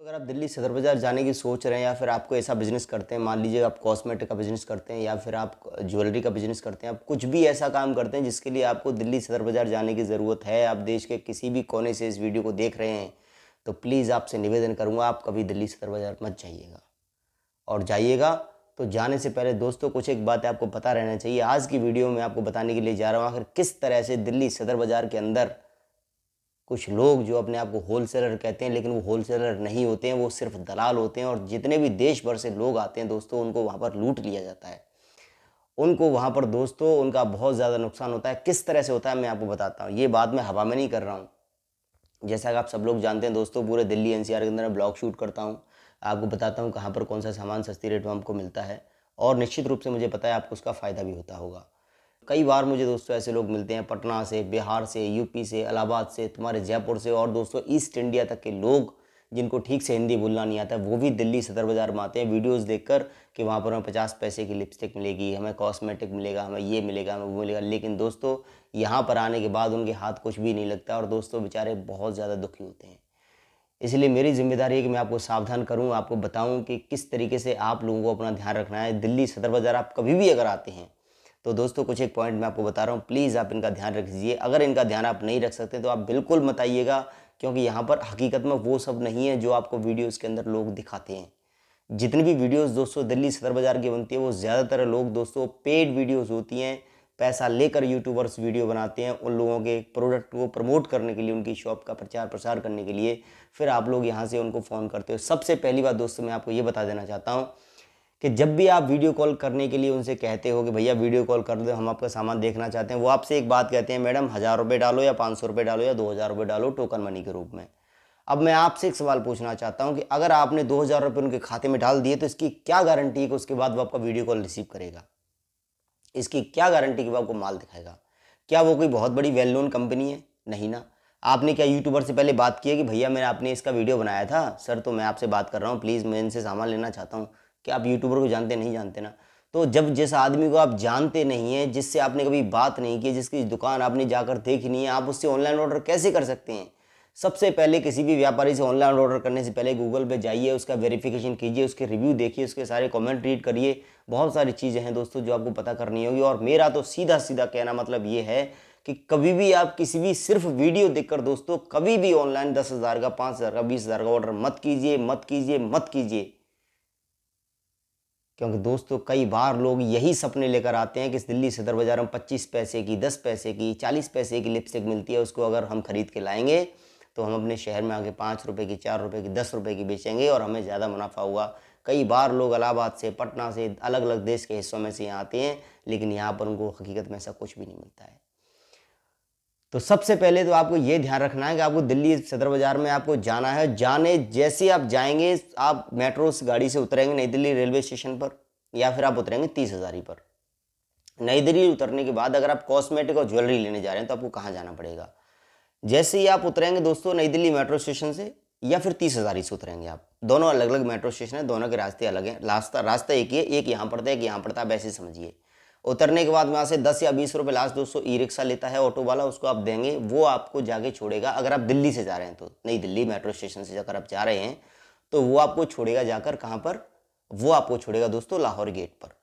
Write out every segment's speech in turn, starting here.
तो अगर आप दिल्ली सदर बाज़ार जाने की सोच रहे हैं या फिर आपको ऐसा बिजनेस करते हैं मान लीजिए आप कॉस्मेटिक का बिजनेस करते हैं या फिर आप ज्वेलरी का बिजनेस करते हैं आप कुछ भी ऐसा काम करते हैं जिसके लिए आपको दिल्ली सदर बाज़ार जाने की ज़रूरत है आप देश के किसी भी कोने से इस वीडियो को देख रहे हैं तो प्लीज़ आपसे निवेदन करूँगा आप कभी दिल्ली सदर बाज़ार मत जाइएगा और जाइएगा तो जाने से पहले दोस्तों कुछ एक बात आपको पता रहना चाहिए आज की वीडियो में आपको बताने के लिए जा रहा हूँ आखिर किस तरह से दिल्ली सदर बाज़ार के अंदर कुछ लोग जो अपने आप को होल कहते हैं लेकिन वो होल नहीं होते हैं वो सिर्फ दलाल होते हैं और जितने भी देश भर से लोग आते हैं दोस्तों उनको वहाँ पर लूट लिया जाता है उनको वहाँ पर दोस्तों उनका बहुत ज़्यादा नुकसान होता है किस तरह से होता है मैं आपको बताता हूँ ये बात मैं हवा में नहीं कर रहा हूँ जैसा कि आप सब लोग जानते हैं दोस्तों पूरे दिल्ली एनसीआर के अंदर मैं ब्लॉग शूट करता हूँ आपको बताता हूँ कहाँ पर कौन सा सामान सस्ती रेट में हमको मिलता है और निश्चित रूप से मुझे पता है आपको उसका फ़ायदा भी होता होगा कई बार मुझे दोस्तों ऐसे लोग मिलते हैं पटना से बिहार से यूपी से इलाहाबाद से तुम्हारे जयपुर से और दोस्तों ईस्ट इंडिया तक के लोग जिनको ठीक से हिंदी बोलना नहीं आता वो भी दिल्ली सदर बाज़ार में आते हैं वीडियोस देखकर कि वहाँ पर हमें पचास पैसे की लिपस्टिक मिलेगी हमें कॉस्मेटिक मिलेगा हमें ये मिलेगा हमें वो मिलेगा लेकिन दोस्तों यहाँ पर आने के बाद उनके हाथ कुछ भी नहीं लगता और दोस्तों बेचारे बहुत ज़्यादा दुखी होते हैं इसलिए मेरी जिम्मेदारी है कि मैं आपको सावधान करूँ आपको बताऊँ कि किस तरीके से आप लोगों को अपना ध्यान रखना है दिल्ली सदर बाज़ार आप कभी भी अगर आते हैं तो दोस्तों कुछ एक पॉइंट मैं आपको बता रहा हूँ प्लीज़ आप इनका ध्यान लीजिए अगर इनका ध्यान आप नहीं रख सकते तो आप बिल्कुल बताइएगा क्योंकि यहाँ पर हकीकत में वो सब नहीं है जो आपको वीडियोज़ के अंदर लोग दिखाते हैं जितनी भी वीडियोस दोस्तों दिल्ली सदर बाज़ार की बनती है वो ज़्यादातर लोग दोस्तों पेड वीडियोज़ होती हैं पैसा लेकर यूट्यूबर्स वीडियो बनाते हैं उन लोगों के प्रोडक्ट को प्रमोट करने के लिए उनकी शॉप का प्रचार प्रसार करने के लिए फिर आप लोग यहाँ से उनको फ़ोन करते हो सबसे पहली बात दोस्तों मैं आपको ये बता देना चाहता हूँ कि जब भी आप वीडियो कॉल करने के लिए उनसे कहते हो कि भैया वीडियो कॉल कर दो हम आपका सामान देखना चाहते हैं वो आपसे एक बात कहते हैं मैडम हज़ार रुपये डालो या पाँच सौ रुपये डालो या दो हज़ार रुपये डालो टोकन मनी के रूप में अब मैं आपसे एक सवाल पूछना चाहता हूँ कि अगर आपने दो हज़ार रुपये उनके खाते में डाल दिए तो इसकी क्या गारंटी है कि उसके बाद वो आपका वीडियो कॉल रिसीव करेगा इसकी क्या गारंटी कि वो आपको माल दिखाएगा क्या वो कोई बहुत बड़ी वेल नोन कंपनी है नहीं ना आपने क्या यूट्यूबर से पहले बात की है कि भैया मैंने आपने इसका वीडियो बनाया था सर तो मैं आपसे बात कर रहा हूँ प्लीज़ मैं इनसे सामान लेना चाहता हूँ कि आप यूट्यूबर को जानते नहीं जानते ना तो जब जिस आदमी को आप जानते नहीं हैं जिससे आपने कभी बात नहीं की जिसकी दुकान आपने जाकर देखी नहीं है आप उससे ऑनलाइन ऑर्डर कैसे कर सकते हैं सबसे पहले किसी भी व्यापारी से ऑनलाइन ऑर्डर करने से पहले गूगल पे जाइए उसका वेरिफिकेशन कीजिए उसके रिव्यू देखिए उसके सारे कमेंट रीड करिए बहुत सारी चीज़ें हैं दोस्तों जो आपको पता करनी होगी और मेरा तो सीधा सीधा कहना मतलब ये है कि कभी भी आप किसी भी सिर्फ वीडियो देखकर दोस्तों कभी भी ऑनलाइन दस हज़ार का पाँच हज़ार का बीस हज़ार का ऑर्डर मत कीजिए मत कीजिए मत कीजिए क्योंकि दोस्तों कई बार लोग यही सपने लेकर आते हैं कि इस दिल्ली सदर बाज़ार में पच्चीस पैसे की दस पैसे की चालीस पैसे की लिपस्टिक मिलती है उसको अगर हम खरीद के लाएंगे तो हम अपने शहर में आके पाँच रुपये की चार रुपये की दस रुपये की बेचेंगे और हमें ज़्यादा मुनाफा हुआ कई बार लोग इलाहाबाद से पटना से अलग अलग देश के हिस्सों में से यहाँ आते हैं लेकिन यहाँ पर उनको हकीकत में ऐसा कुछ भी नहीं मिलता है तो सबसे पहले तो आपको ये ध्यान रखना है कि आपको दिल्ली सदर बाज़ार में आपको जाना है जाने जैसे आप जाएंगे आप मेट्रो से गाड़ी से उतरेंगे नई दिल्ली रेलवे स्टेशन पर या फिर आप उतरेंगे तीस हज़ारी पर नई दिल्ली उतरने के बाद अगर आप कॉस्मेटिक और ज्वेलरी लेने जा रहे हैं तो आपको कहाँ जाना पड़ेगा जैसे ही आप उतरेंगे दोस्तों नई दिल्ली मेट्रो स्टेशन से या फिर तीस हज़ारी से उतरेंगे आप दोनों अलग अलग मेट्रो स्टेशन है दोनों के रास्ते अलग हैं रास्ता रास्ता एक ही है एक यहाँ पड़ता है एक यहाँ पड़ता है आप ऐसे समझिए उतरने के बाद वहाँ से दस या बीस रुपए लास्ट दोस्तों ई रिक्शा लेता है ऑटो वाला उसको आप देंगे वो आपको जाके छोड़ेगा अगर आप दिल्ली से जा रहे हैं तो नई दिल्ली मेट्रो स्टेशन से जाकर आप जा रहे हैं तो वो आपको छोड़ेगा जाकर कहाँ पर वो आपको छोड़ेगा दोस्तों लाहौर गेट पर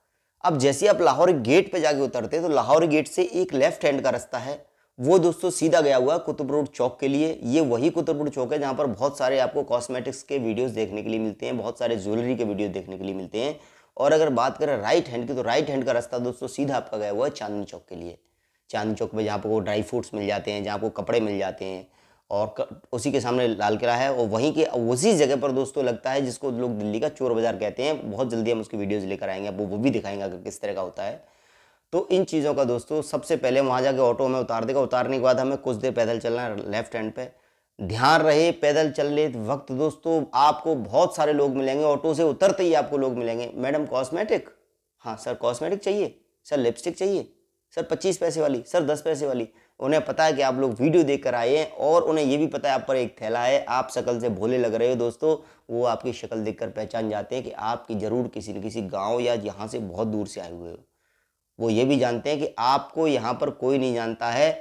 अब जैसे आप लाहौर गेट पर जाके उतरते तो लाहौर गेट से एक लेफ्ट हैंड का रास्ता है वो दोस्तों सीधा गया हुआ कुतुब रोड चौक के लिए ये वही कुतुब रोड चौक है जहाँ पर बहुत सारे आपको कॉस्मेटिक्स के वीडियोस देखने के लिए मिलते हैं बहुत सारे ज्वेलरी के वीडियो देखने के लिए मिलते हैं और अगर बात करें राइट हैंड की तो राइट हैंड का रास्ता दोस्तों सीधा आपका गया हुआ है चांदनी चौक के लिए चांदनी चौक पर जहाँ आपको ड्राई फ्रूट्स मिल जाते हैं जहाँ आपको कपड़े मिल जाते हैं और उसी के सामने लाल किला है और वहीं के उसी जगह पर दोस्तों लगता है जिसको लोग दिल्ली का चोर बाजार कहते हैं बहुत जल्दी हम उसकी वीडियोज़ लेकर आएंगे आप वो भी दिखाएंगे अगर किस तरह का होता है तो इन चीज़ों का दोस्तों सबसे पहले वहाँ जाके ऑटो हमें उतार देगा उतारने के बाद हमें कुछ देर पैदल चलना है लेफ्ट हैंड पर ध्यान रहे पैदल चलने वक्त दोस्तों आपको बहुत सारे लोग मिलेंगे ऑटो से उतरते ही आपको लोग मिलेंगे मैडम कॉस्मेटिक हाँ सर कॉस्मेटिक चाहिए सर लिपस्टिक चाहिए सर पच्चीस पैसे वाली सर दस पैसे वाली उन्हें पता है कि आप लोग वीडियो देख कर आए हैं और उन्हें ये भी पता है आप पर एक थैला है आप शक्ल से भोले लग रहे हो दोस्तों वो आपकी शक्ल देख कर पहचान जाते हैं कि आपकी ज़रूर किसी न किसी गाँव या यहाँ से बहुत दूर से आए हुए हो वो ये भी जानते हैं कि आपको यहाँ पर कोई नहीं जानता है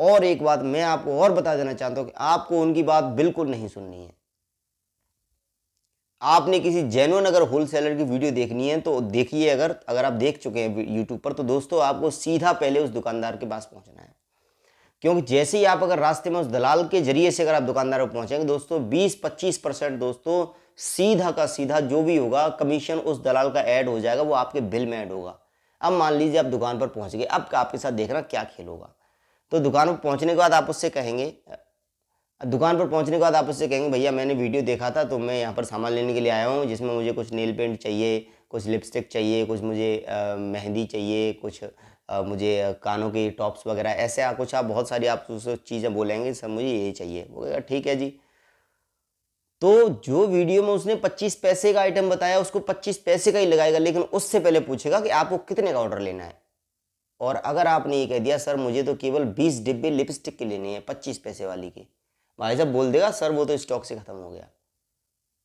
और एक बात मैं आपको और बता देना चाहता हूं कि आपको उनकी बात बिल्कुल नहीं सुननी है आपने किसी जेनुअन अगर होल सेलर की वीडियो देखनी है तो देखिए अगर अगर आप देख चुके हैं यूट्यूब पर तो दोस्तों आपको सीधा पहले उस दुकानदार के पास पहुंचना है क्योंकि जैसे ही आप अगर रास्ते में उस दलाल के जरिए से अगर आप दुकानदार पर पहुंचेंगे दोस्तों 20-25 परसेंट दोस्तों सीधा का सीधा जो भी होगा कमीशन उस दलाल का ऐड हो जाएगा वो आपके बिल में ऐड होगा अब मान लीजिए आप दुकान पर पहुंच गए अब आपके साथ देखना क्या खेल होगा तो दुकान पर पहुंचने के बाद आप उससे कहेंगे दुकान पर पहुंचने के बाद आप उससे कहेंगे भैया मैंने वीडियो देखा था तो मैं यहाँ पर सामान लेने के लिए आया हूँ जिसमें मुझे कुछ नेल पेंट चाहिए कुछ लिपस्टिक चाहिए कुछ मुझे मेहंदी चाहिए कुछ आ, मुझे कानों के टॉप्स वगैरह ऐसे आ, कुछ आप बहुत सारी आप उस चीज़ें बोलेंगे सर मुझे ये चाहिए वो कहेगा ठीक है जी तो जो वीडियो में उसने 25 पैसे का आइटम बताया उसको 25 पैसे का ही लगाएगा लेकिन उससे पहले पूछेगा कि आपको कितने का ऑर्डर लेना है और अगर आपने ये कह दिया सर मुझे तो केवल बीस डिब्बे लिपस्टिक की लेनी है पच्चीस पैसे वाली की भाई साहब बोल देगा सर वो तो स्टॉक से ख़त्म हो गया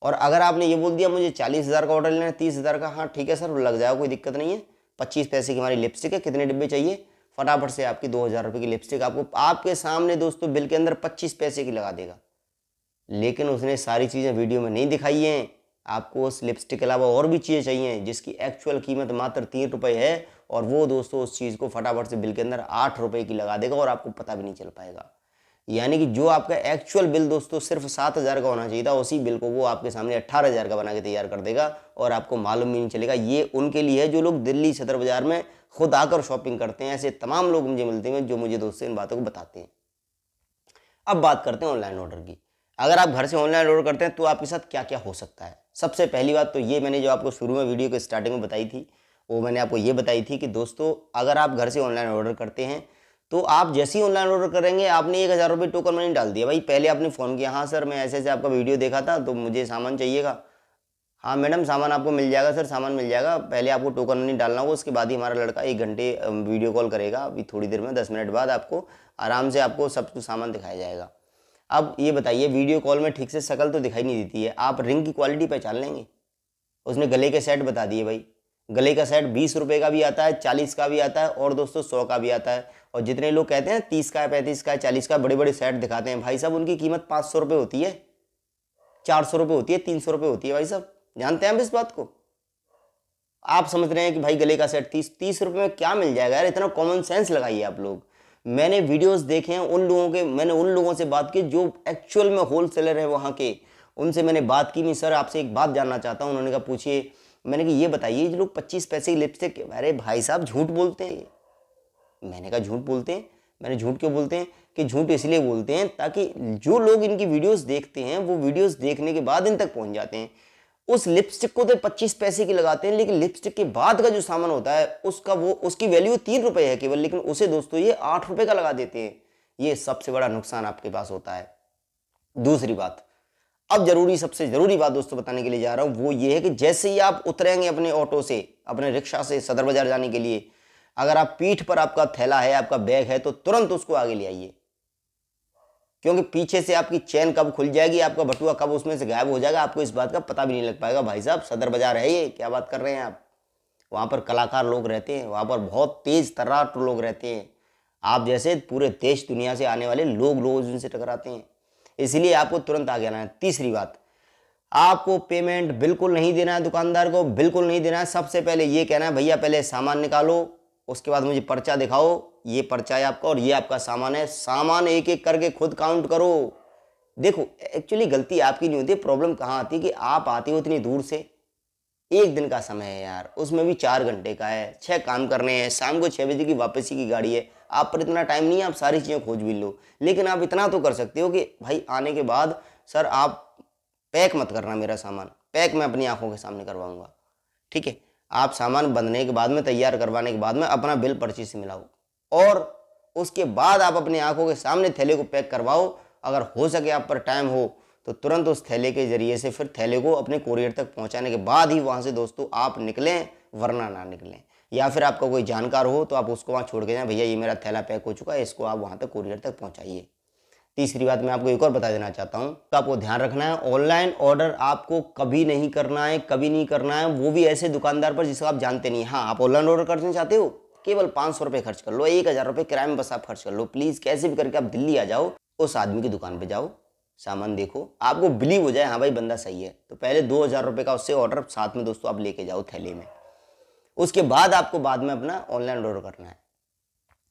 और अगर आपने ये बोल दिया मुझे चालीस हज़ार का ऑर्डर लेना है तीस हज़ार का हाँ ठीक है सर लग जाएगा कोई दिक्कत नहीं है पच्चीस पैसे की हमारी लिपस्टिक है कितने डिब्बे चाहिए फटाफट से आपकी दो हज़ार रुपये की लिपस्टिक आपको आपके सामने दोस्तों बिल के अंदर पच्चीस पैसे की लगा देगा लेकिन उसने सारी चीज़ें वीडियो में नहीं दिखाई हैं आपको उस लिपस्टिक के अलावा और भी चीज़ें चाहिए जिसकी एक्चुअल कीमत मात्र तीन रुपये है और वो दोस्तों उस चीज़ को फटाफट से बिल के अंदर आठ रुपये की लगा देगा और आपको पता भी नहीं चल पाएगा यानी कि जो आपका एक्चुअल बिल दोस्तों सिर्फ सात हज़ार का होना चाहिए था उसी बिल को वो आपके सामने अट्ठारह हज़ार का बना के तैयार कर देगा और आपको मालूम भी नहीं चलेगा ये उनके लिए है जो लोग दिल्ली सदर बाज़ार में खुद आकर शॉपिंग करते हैं ऐसे तमाम लोग मुझे मिलते हैं जो मुझे दोस्तों इन बातों को बताते हैं अब बात करते हैं ऑनलाइन ऑर्डर की अगर आप घर से ऑनलाइन ऑर्डर करते हैं तो आपके साथ क्या क्या हो सकता है सबसे पहली बात तो ये मैंने जो आपको शुरू में वीडियो के स्टार्टिंग में बताई थी वो मैंने आपको ये बताई थी कि दोस्तों अगर आप घर से ऑनलाइन ऑर्डर करते हैं तो आप जैसे ही ऑनलाइन ऑर्डर करेंगे आपने एक हज़ार रुपये टोकन मनी डाल दिया भाई पहले आपने फ़ोन किया हाँ सर मैं ऐसे ऐसे आपका वीडियो देखा था तो मुझे सामान चाहिएगा हाँ मैडम सामान आपको मिल जाएगा सर सामान मिल जाएगा पहले आपको टोकन मनी डालना होगा उसके बाद ही हमारा लड़का एक घंटे वीडियो कॉल करेगा अभी थोड़ी देर में दस मिनट बाद आपको आराम से आपको सब कुछ सामान दिखाया जाएगा अब ये बताइए वीडियो कॉल में ठीक से शकल तो दिखाई नहीं देती है आप रिंग की क्वालिटी पहचान लेंगे उसने गले के सेट बता दिए भाई गले का सेट बीस रुपये का भी आता है चालीस का भी आता है और दोस्तों सौ का भी आता है और जितने लोग कहते हैं तीस का है पैंतीस का चालीस का बड़े बड़े सेट दिखाते हैं भाई साहब उनकी कीमत पाँच सौ रुपये होती है चार सौ रुपये होती है तीन सौ रुपये होती है भाई साहब जानते हैं आप इस बात को आप समझ रहे हैं कि भाई गले का सेट तीस तीस रुपये में क्या मिल जाएगा यार इतना कॉमन सेंस लगाइए आप लोग मैंने वीडियोज देखे हैं उन लोगों के मैंने उन लोगों से बात की जो एक्चुअल में होल सेलर है वहाँ के उनसे मैंने बात की मैं सर आपसे एक बात जानना चाहता हूँ उन्होंने कहा पूछिए मैंने कहा ये बताइए जो लोग पच्चीस पैसे की लिपस्टिक अरे भाई साहब झूठ बोलते हैं मैंने कहा झूठ बोलते हैं मैंने झूठ क्यों बोलते हैं कि झूठ इसलिए बोलते हैं ताकि जो लोग इनकी वीडियोस देखते हैं वो वीडियोस देखने के बाद इन तक पहुंच जाते हैं उस लिपस्टिक को तो पच्चीस पैसे की लगाते हैं लेकिन लिपस्टिक के बाद का जो सामान होता है उसका वो उसकी वैल्यू तीन रुपये है केवल लेकिन उसे दोस्तों ये आठ रुपये का लगा देते हैं ये सबसे बड़ा नुकसान आपके पास होता है दूसरी बात अब जरूरी सबसे जरूरी बात दोस्तों बताने के लिए जा रहा हूँ वो ये है कि जैसे ही आप उतरेंगे अपने ऑटो से अपने रिक्शा से सदर बाजार जाने के लिए अगर आप पीठ पर आपका थैला है आपका बैग है तो तुरंत उसको आगे ले आइए क्योंकि पीछे से आपकी चैन कब खुल जाएगी आपका बटुआ कब उसमें से गायब हो जाएगा आपको इस बात का पता भी नहीं लग पाएगा भाई साहब सदर बाजार है ये क्या बात कर रहे हैं आप वहाँ पर कलाकार लोग रहते हैं वहाँ पर बहुत तेज तर्राट लोग रहते हैं आप जैसे पूरे देश दुनिया से आने वाले लोग लोग उनसे टकराते हैं इसलिए आपको तुरंत आगे आना है तीसरी बात आपको पेमेंट बिल्कुल नहीं देना है दुकानदार को बिल्कुल नहीं देना है सबसे पहले ये कहना है भैया पहले सामान निकालो उसके बाद मुझे पर्चा दिखाओ ये पर्चा है आपका और ये आपका सामान है सामान एक एक करके खुद काउंट करो देखो एक्चुअली गलती आपकी नहीं होती प्रॉब्लम कहाँ आती है कि आप आते हो इतनी दूर से एक दिन का समय है यार उसमें भी चार घंटे का है छः काम करने हैं शाम को छः बजे की वापसी की गाड़ी है आप पर इतना टाइम नहीं है आप सारी चीज़ें खोज भी लो लेकिन आप इतना तो कर सकते हो कि भाई आने के बाद सर आप पैक मत करना मेरा सामान पैक मैं अपनी आंखों के सामने करवाऊंगा ठीक है आप सामान बंधने के बाद में तैयार करवाने के बाद में अपना बिल पर्ची से मिलाओ और उसके बाद आप अपनी आंखों के सामने थैले को पैक करवाओ अगर हो सके आप पर टाइम हो तो तुरंत उस थैले के जरिए से फिर थैले को अपने कोरियर तक पहुंचाने के बाद ही वहां से दोस्तों आप निकलें वरना ना निकलें या फिर आपका कोई जानकार हो तो आप उसको वहाँ छोड़ के जाए भैया ये मेरा थैला पैक हो चुका है इसको आप वहाँ तक कुरियर तक पहुँचाइए तीसरी बात मैं आपको एक और बता देना चाहता हूँ तो आपको ध्यान रखना है ऑनलाइन ऑर्डर आपको कभी नहीं करना है कभी नहीं करना है वो भी ऐसे दुकानदार पर जिसको आप जानते नहीं हाँ आप ऑनलाइन ऑर्डर करना चाहते हो केवल पाँच सौ रुपये खर्च कर लो एक हज़ार रुपये किराए में बस आप खर्च कर लो प्लीज़ कैसे भी करके आप दिल्ली आ जाओ उस आदमी की दुकान पर जाओ सामान देखो आपको बिलीव हो जाए हाँ भाई बंदा सही है तो पहले दो हज़ार रुपये का उससे ऑर्डर साथ में दोस्तों आप लेके जाओ थैले में उसके बाद आपको बाद में अपना ऑनलाइन ऑर्डर करना है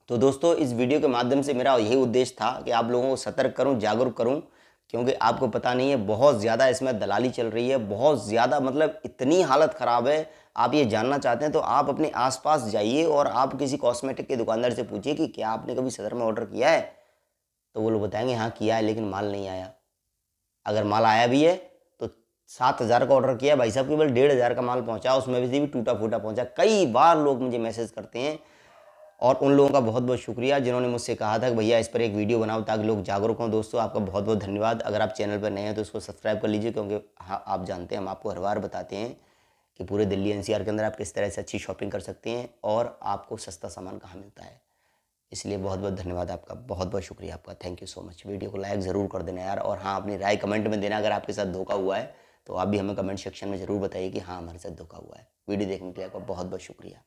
तो दोस्तों इस वीडियो के माध्यम से मेरा यही उद्देश्य था कि आप लोगों को सतर्क करूं जागरूक करूं क्योंकि आपको पता नहीं है बहुत ज़्यादा इसमें दलाली चल रही है बहुत ज़्यादा मतलब इतनी हालत ख़राब है आप ये जानना चाहते हैं तो आप अपने आसपास जाइए और आप किसी कॉस्मेटिक के दुकानदार से पूछिए कि क्या आपने कभी सदर में ऑर्डर किया है तो वो लोग बताएंगे हाँ किया है लेकिन माल नहीं आया अगर माल आया भी है सात हज़ार का ऑर्डर किया भाई साहब केवल डेढ़ हज़ार का माल पहुंचा उसमें भी भी टूटा फूटा पहुंचा कई बार लोग मुझे मैसेज करते हैं और उन लोगों का बहुत बहुत शुक्रिया जिन्होंने मुझसे कहा था कि भैया इस पर एक वीडियो बनाओ ताकि लोग जागरूक हों दोस्तों आपका बहुत बहुत धन्यवाद अगर आप चैनल पर नए हैं तो उसको सब्सक्राइब कर लीजिए क्योंकि हाँ आप जानते हैं हम आपको हर बार बताते हैं कि पूरे दिल्ली एन के अंदर आप किस तरह से अच्छी शॉपिंग कर सकते हैं और आपको सस्ता सामान कहाँ मिलता है इसलिए बहुत बहुत धन्यवाद आपका बहुत बहुत शुक्रिया आपका thank you so much video को लाइक ज़रूर कर देना यार और हाँ अपनी राय कमेंट में देना अगर आपके साथ धोखा हुआ है तो आप भी हमें कमेंट सेक्शन में ज़रूर बताइए कि हाँ हमारे साथ धोखा हुआ है वीडियो देखने के लिए आपका बहुत बहुत शुक्रिया